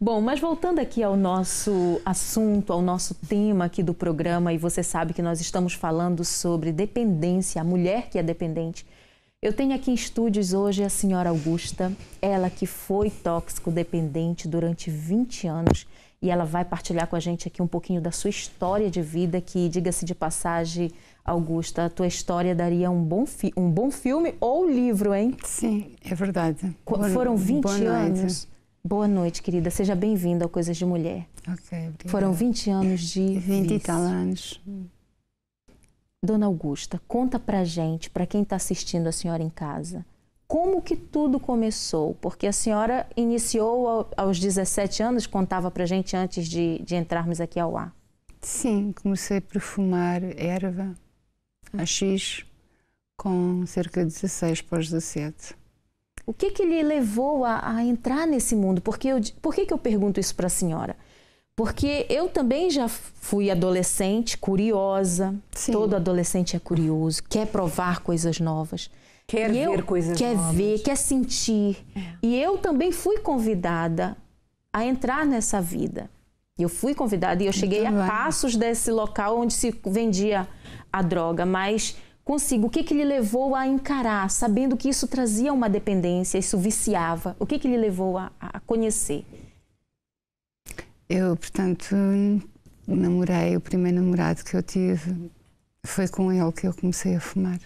Bom, mas voltando aqui ao nosso assunto, ao nosso tema aqui do programa, e você sabe que nós estamos falando sobre dependência, a mulher que é dependente. Eu tenho aqui em estúdios hoje a senhora Augusta, ela que foi tóxico-dependente durante 20 anos e ela vai partilhar com a gente aqui um pouquinho da sua história de vida, que, diga-se de passagem, Augusta, a tua história daria um bom, um bom filme ou livro, hein? Sim, é verdade. Qu foram 20 anos. Boa noite, querida. Seja bem-vinda ao Coisas de Mulher. Okay, Foram 20 anos de 20 e tal anos. Dona Augusta, conta pra gente, para quem está assistindo a senhora em casa, como que tudo começou? Porque a senhora iniciou aos 17 anos, contava pra gente antes de, de entrarmos aqui ao ar. Sim, comecei a perfumar erva, a X, com cerca de 16 para os 17. O que, que lhe levou a, a entrar nesse mundo? Porque eu, por que, que eu pergunto isso para a senhora? Porque eu também já fui adolescente, curiosa. Sim. Todo adolescente é curioso, quer provar coisas novas. Quer e ver coisas quer novas. Quer ver, quer sentir. É. E eu também fui convidada a entrar nessa vida. Eu fui convidada e eu cheguei então, a é. passos desse local onde se vendia a droga, mas consigo o que, que lhe levou a encarar, sabendo que isso trazia uma dependência, isso viciava, o que, que lhe levou a, a conhecer? Eu, portanto, namorei, o primeiro namorado que eu tive foi com ele que eu comecei a fumar.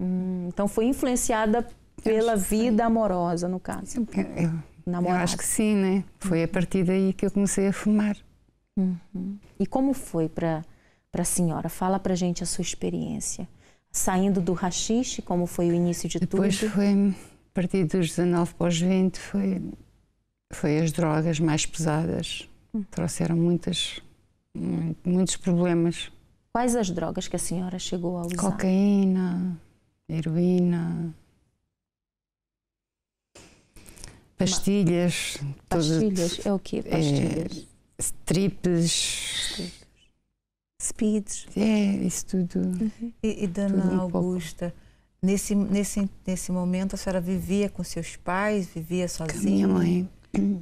Hum, então foi influenciada pela vida amorosa, no caso. Eu, eu, eu, acho que sim, né? Foi a partir daí que eu comecei a fumar. Uhum. E como foi para a senhora? Fala para gente a sua experiência saindo do rachixe, como foi o início de Depois tudo? Depois foi, a partir dos 19 para os 20, foi, foi as drogas mais pesadas. Hum. Trouxeram muitas, muitos problemas. Quais as drogas que a senhora chegou a usar? Cocaína, heroína, pastilhas. Pastilhas? Todas, é o quê? É, pastilhas? É, strips. strips speeds. É, isso tudo. Uhum. E, e Dana tudo Augusta, nesse, nesse, nesse momento a senhora vivia com seus pais, vivia sozinha? Com minha mãe.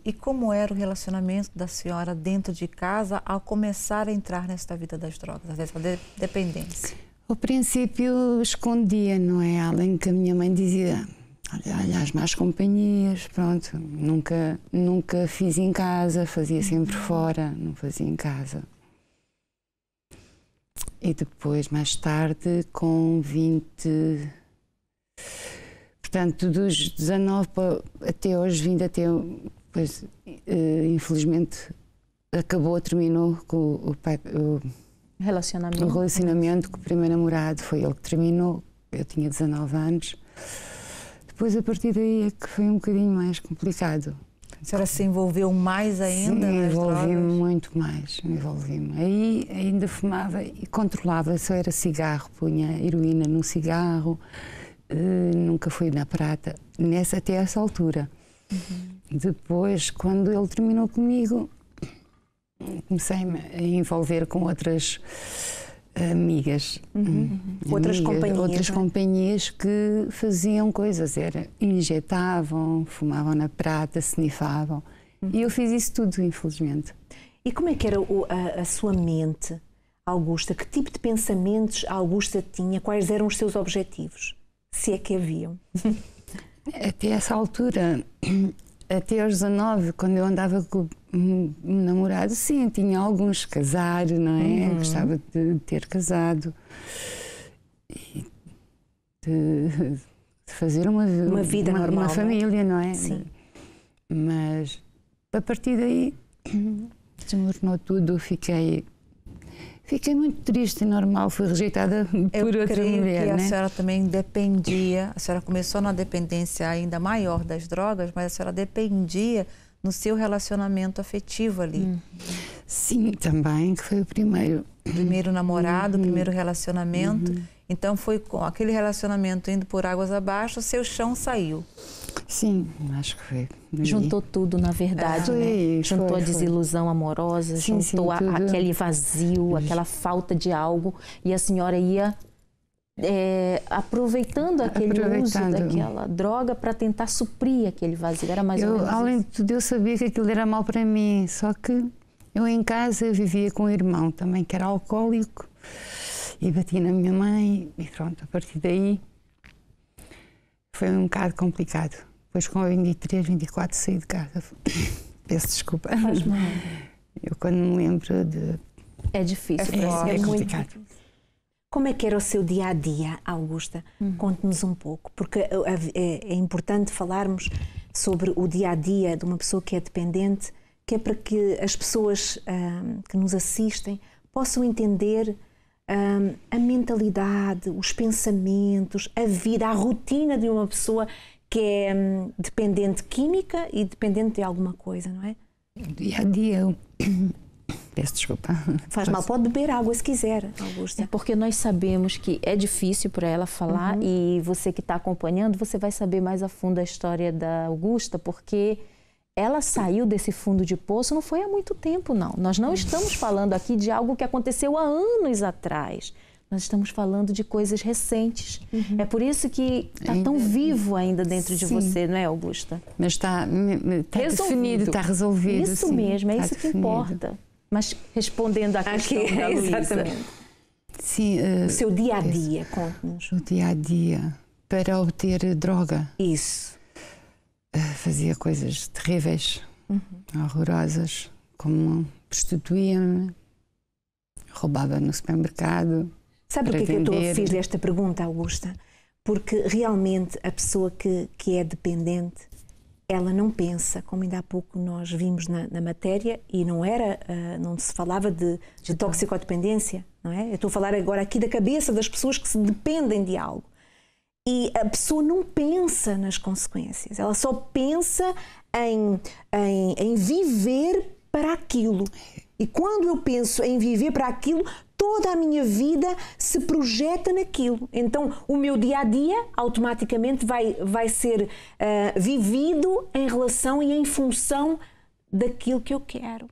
E como era o relacionamento da senhora dentro de casa ao começar a entrar nesta vida das drogas, dessa dependência? O princípio escondia, não é? Além que a minha mãe dizia, olha, as más companhias, pronto, nunca, nunca fiz em casa, fazia sempre uhum. fora, não fazia em casa. E depois, mais tarde, com 20. Portanto, dos 19 até hoje, vindo até. Pois, eh, infelizmente, acabou, terminou com o, pai, o relacionamento. O relacionamento com o primeiro namorado foi ele que terminou. Eu tinha 19 anos. Depois, a partir daí, é que foi um bocadinho mais complicado. A senhora se envolveu mais ainda? Sim, envolvi-me muito mais, envolvi-me. Aí ainda fumava e controlava, só era cigarro, punha heroína num cigarro, uh, nunca fui na prata, nessa até essa altura. Uhum. Depois, quando ele terminou comigo, comecei -me a envolver com outras amigas, uhum. uhum. uhum. outras companhias, é? outras companhias que faziam coisas, era injetavam, fumavam na prata, snifavam. Uhum. E eu fiz isso tudo, infelizmente. E como é que era o, a, a, sua mente, Augusta? Que tipo de pensamentos a Augusta tinha? Quais eram os seus objetivos? Se é que haviam? Até essa altura, até aos 19, quando eu andava com, um, namorado, sim, tinha alguns casar, não é? Uhum. Gostava de ter casado e de, de fazer uma, uma vida uma, normal, uma é? família, não é? Sim. Mas a partir daí desmoronou tudo, fiquei Fiquei muito triste e normal, fui rejeitada Eu por outra mulher. Que a né? senhora também dependia, a senhora começou na dependência ainda maior das drogas, mas a senhora dependia no seu relacionamento afetivo ali. Hum. Sim, também que foi o primeiro. Primeiro namorado, uhum. primeiro relacionamento. Uhum. Então foi com aquele relacionamento indo por águas abaixo, o seu chão saiu. Sim, acho que foi. Juntou tudo, na verdade, é, né? foi, né? Juntou foi, a desilusão amorosa, sim, juntou sim, a, aquele vazio, aquela falta de algo. E a senhora ia é, aproveitando aquele aproveitando. uso daquela droga para tentar suprir aquele vazio. Era mais eu, ou menos Além de tudo, eu sabia que aquilo era mal para mim, só que eu em casa vivia com um irmão também, que era alcoólico, e batia na minha mãe, e pronto, a partir daí foi um bocado complicado. Depois, com 23, 24, saí de casa. Peço desculpa. Faz mal. Eu, quando me lembro de. É difícil, é, é, é, é complicado. Muito difícil. Como é que era o seu dia a dia, Augusta? Hum. Conte-nos um pouco, porque é, é importante falarmos sobre o dia a dia de uma pessoa que é dependente, que é para que as pessoas um, que nos assistem possam entender um, a mentalidade, os pensamentos, a vida, a rotina de uma pessoa que é um, dependente química e dependente de alguma coisa, não é? O dia a dia Peço desculpa. Faz mal, pode beber água se quiser, Augusta. É porque nós sabemos que é difícil para ela falar uhum. e você que está acompanhando, você vai saber mais a fundo a história da Augusta, porque ela saiu desse fundo de poço não foi há muito tempo, não. Nós não estamos falando aqui de algo que aconteceu há anos atrás. Nós estamos falando de coisas recentes. Uhum. É por isso que está tão é. vivo ainda dentro sim. de você, não é, Augusta? Mas está tá, tá definido, está resolvido. Isso sim, mesmo, é tá isso definido. que importa. Mas respondendo à questão Aqui, da Luísa. Exatamente. Sim, uh, eh, o seu dia a dia, conte-nos. O dia a dia para obter droga. Isso. Uh, fazia coisas terríveis, uhum. horrorosas, como prostituía-me, roubava no supermercado. Sabe porquê é que eu estou a fazer esta pergunta, Augusta? Porque realmente a pessoa que, que é dependente ela não pensa, como ainda há pouco nós vimos na, na matéria, e não era, uh, não se falava de, de toxicodependência, não é? Eu estou a falar agora aqui da cabeça das pessoas que se dependem de algo. E a pessoa não pensa nas consequências, ela só pensa em, em, em viver para aquilo. E quando eu penso em viver para aquilo, toda a minha vida se projeta naquilo. Então, o meu dia a dia automaticamente vai, vai ser uh, vivido em relação e em função daquilo que eu quero.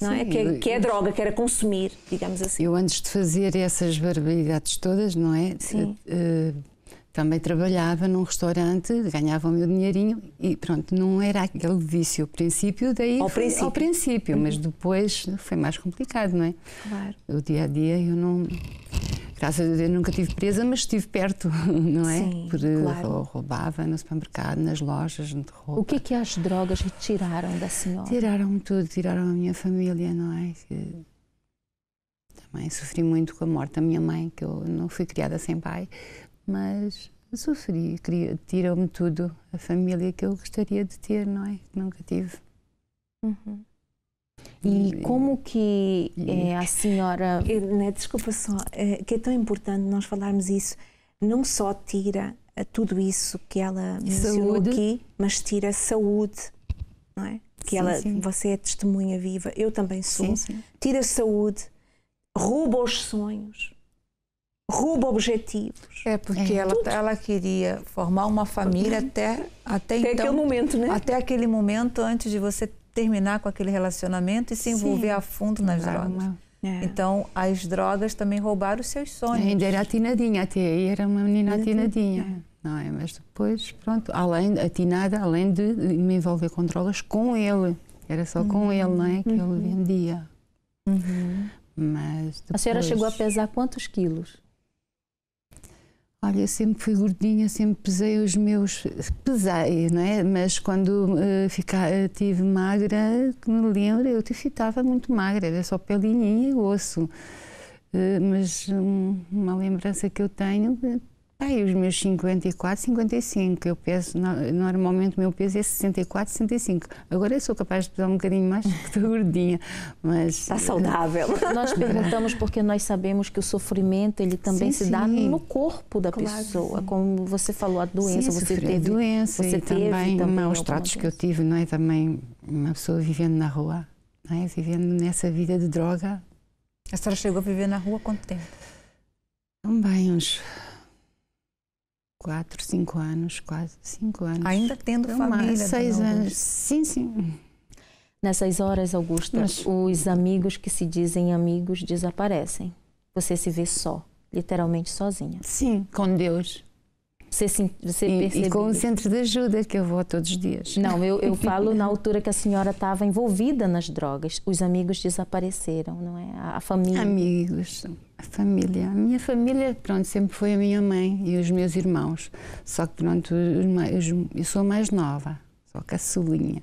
Não é? Sim, é? Que, é, que é droga, que era consumir, digamos assim. Eu, antes de fazer essas barbaridades todas, não é? Sim. Uh, também trabalhava num restaurante, ganhava o meu dinheirinho e pronto, não era aquele vício ao princípio, daí ao, princípio. ao princípio, mas uhum. depois foi mais complicado, não é? Claro. O dia a dia eu não. Graças a Deus nunca tive presa, mas estive perto, não é? Sim, Por, claro. Roubava no supermercado, nas lojas de roupa. O que é que as drogas tiraram da senhora? Tiraram tudo, tiraram a minha família, não é? também sofri muito com a morte da minha mãe, que eu não fui criada sem pai, mas sofri, tirou-me tudo, a família que eu gostaria de ter, não é? Que nunca tive. Uhum. E como que é, a senhora. Né, desculpa só, é, que é tão importante nós falarmos isso. Não só tira tudo isso que ela mencionou saúde. aqui, mas tira saúde, não é? Que sim, ela, sim. você é testemunha viva, eu também sou. Sim, tira saúde, rouba os sonhos, rouba objetivos. É, porque é. Ela, ela queria formar uma família uhum. até, até, até então. Até aquele momento, né? Até aquele momento antes de você terminar com aquele relacionamento e se envolver Sim. a fundo nas não, drogas. É. Então, as drogas também roubaram os seus sonhos. Ainda era atinadinha, até aí era uma menina atinadinha. É. Não é? Mas depois, pronto, além, atinada, além de me envolver com drogas, com ele. Era só uhum. com ele, não é? Que uhum. ele vendia. Uhum. Mas depois... A senhora chegou a pesar quantos quilos? Olha, eu sempre fui gordinha, sempre pesei os meus. Pesei, não é? Mas quando uh, uh, tive magra, que me lembro, eu fitava muito magra, era só pelinha e osso. Uh, mas um, uma lembrança que eu tenho Aí os meus 54, 55. Eu peso, normalmente o meu peso é 64, 65. Agora eu sou capaz de pesar um bocadinho mais porque estou gordinha, mas... Está eh, saudável. nós perguntamos porque nós sabemos que o sofrimento, ele também sim, se sim. dá no corpo da claro, pessoa. Como você falou, a doença, você teve... doença você e teve também, também maus tratos que eu tive, não é? Também uma pessoa vivendo na rua, não é? Vivendo nessa vida de droga. A senhora chegou a viver na rua há quanto tempo? Também uns quatro, cinco anos, quase cinco anos. Ainda tendo então, família. Seis anos, sim, sim. Nessas horas, Augusta, Mas... os amigos que se dizem amigos desaparecem. Você se vê só, literalmente sozinha. Sim, com Deus. Você, sim, você e, e, com o centro de ajuda que eu vou todos os dias. Não, eu, eu falo na altura que a senhora estava envolvida nas drogas, os amigos desapareceram, não é? A, a família. Amigos, a família. A minha família, pronto, sempre foi a minha mãe e os meus irmãos. Só que, pronto, os, os, eu sou mais nova, sou caçulinha.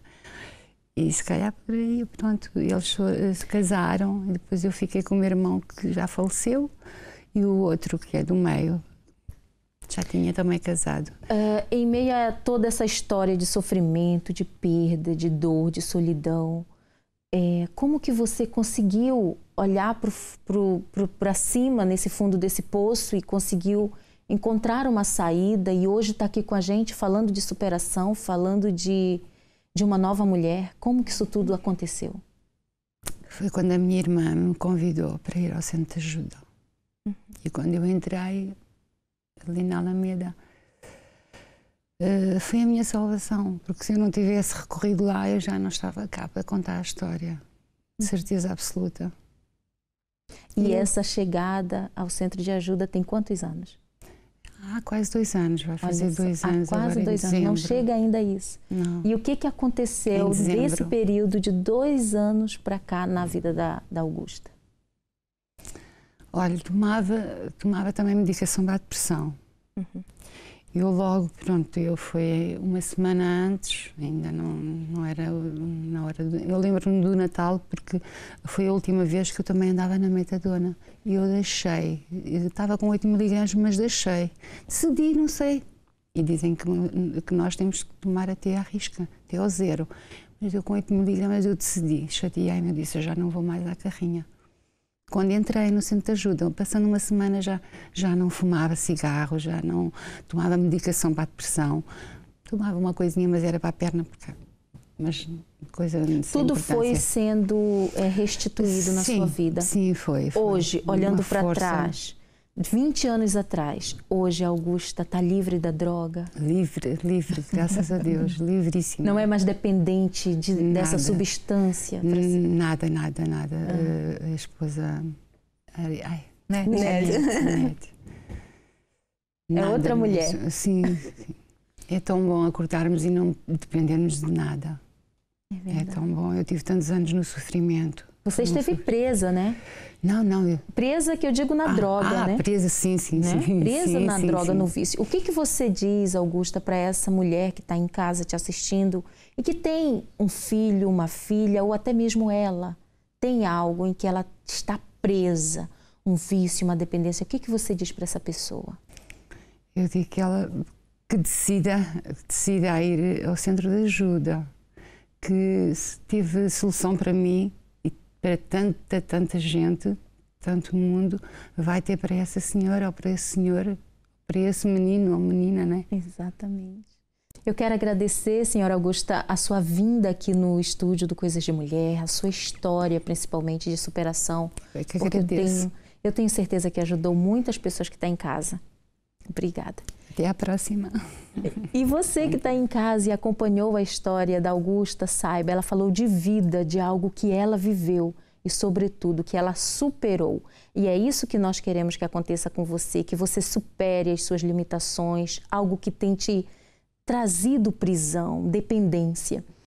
E se calhar por aí, pronto, eles eh, se casaram e depois eu fiquei com o meu irmão que já faleceu e o outro que é do meio já tinha também casado. Uh, em meio a toda essa história de sofrimento, de perda, de dor, de solidão, é, como que você conseguiu olhar para cima, nesse fundo desse poço, e conseguiu encontrar uma saída e hoje está aqui com a gente falando de superação, falando de, de uma nova mulher? Como que isso tudo aconteceu? Foi quando a minha irmã me convidou para ir ao centro de ajuda. Uhum. E quando eu entrei, ali na Alameda. Eh, foi a minha salvação, porque se eu não tivesse recorrido lá, eu já não estava cá para contar a história. De certeza absoluta. E, e essa chegada ao centro de ajuda tem quantos anos? Há quase dois anos, vai fazer Olha, dois anos. Há quase dois anos, não chega ainda a isso. Não. E o que, que aconteceu Desse período de dois anos para cá na vida da, da Augusta? Olha, tomava, tomava também medicação para a depressão. Uhum. Eu logo, pronto, eu foi uma semana antes, ainda não, não era na hora. eu lembro-me do Natal porque foi a última vez que eu também andava na metadona. E eu deixei, eu estava com 8 miligramas, mas deixei. Decidi, não sei. E dizem que, que nós temos que tomar até à risca, até ao zero. Mas eu com 8 miligramas eu decidi, chateei-me, eu disse, eu já não vou mais à carrinha. Quando entrei no centro de ajuda, passando uma semana já, já não fumava cigarro, já não tomava medicação para a depressão. Tomava uma coisinha, mas era para a perna, porque mas coisa Tudo foi sendo eh, restituído na sim, sua vida. Sim, foi. foi Hoje, olhando para trás, 20 anos atrás, hoje a Augusta está livre da droga? Livre, livre, graças a Deus, livríssima. Não é mais dependente de, dessa substância? Hum, nada, nada, nada. Ah. Eh, a esposa. Ai, né? Ned. Ned. é outra mulher. Sim, sim. É tão bom acordarmos e não dependermos de nada. É, é tão bom. Eu tive tantos anos no sofrimento você esteve presa, né? Não, não. Eu... Presa que eu digo na ah, droga, ah, né? Presa, sim, sim, né? sim. Presa sim, na sim, droga, sim. no vício. O que, que você diz, Augusta, para essa mulher que está em casa te assistindo e que tem um filho, uma filha, ou até mesmo ela, tem algo em que ela está presa, um vício, uma dependência. O que, que você diz para essa pessoa? Eu digo que ela que decida, decida ir ao centro de ajuda, que teve solução para mim para tanta, tanta gente, tanto mundo, vai ter para essa senhora ou para esse senhor, para esse menino ou menina, né? Exatamente. Eu quero agradecer, senhora Augusta, a sua vinda aqui no estúdio do Coisas de Mulher, a sua história, principalmente, de superação. Eu que agradeço. Eu tenho, eu tenho certeza que ajudou muitas pessoas que estão tá em casa. Obrigada. Até a próxima. E você que está em casa e acompanhou a história da Augusta, saiba, ela falou de vida, de algo que ela viveu e, sobretudo, que ela superou. E é isso que nós queremos que aconteça com você, que você supere as suas limitações, algo que tem te trazido prisão, dependência.